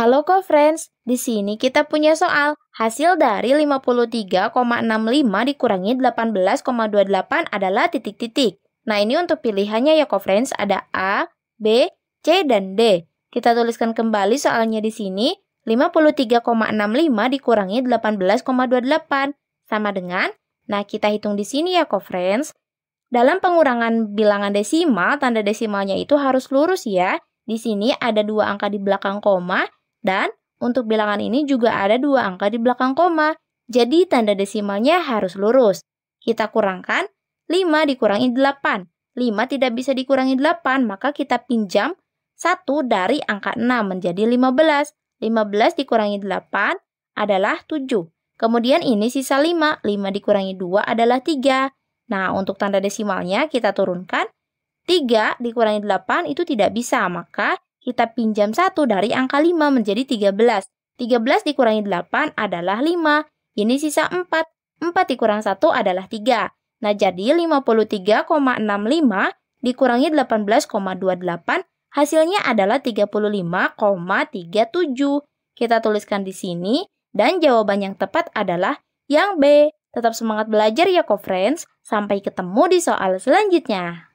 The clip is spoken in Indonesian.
Halo co-friends, di sini kita punya soal. Hasil dari 53,65 dikurangi 18,28 adalah titik-titik. Nah ini untuk pilihannya ya co-friends, ada A, B, C, dan D. Kita tuliskan kembali soalnya di sini. 53,65 dikurangi 18,28 sama dengan Nah, kita hitung di sini ya, co-friends. Dalam pengurangan bilangan desimal, tanda desimalnya itu harus lurus ya. Di sini ada dua angka di belakang koma, dan untuk bilangan ini juga ada dua angka di belakang koma, jadi tanda desimalnya harus lurus. Kita kurangkan 5 dikurangi 8. 5 tidak bisa dikurangi 8, maka kita pinjam 1 dari angka 6 menjadi 15. 15 dikurangi 8 adalah 7. Kemudian ini sisa 5. 5 dikurangi 2 adalah 3. Nah, untuk tanda desimalnya kita turunkan. 3 dikurangi 8 itu tidak bisa, maka kita pinjam 1 dari angka 5 menjadi 13. 13 dikurangi 8 adalah 5. Ini sisa 4. 4 dikurang 1 adalah 3. Nah, jadi 53,65 dikurangi 18,28 hasilnya adalah 35,37. Kita tuliskan di sini dan jawaban yang tepat adalah yang B. Tetap semangat belajar ya, co-friends. Sampai ketemu di soal selanjutnya.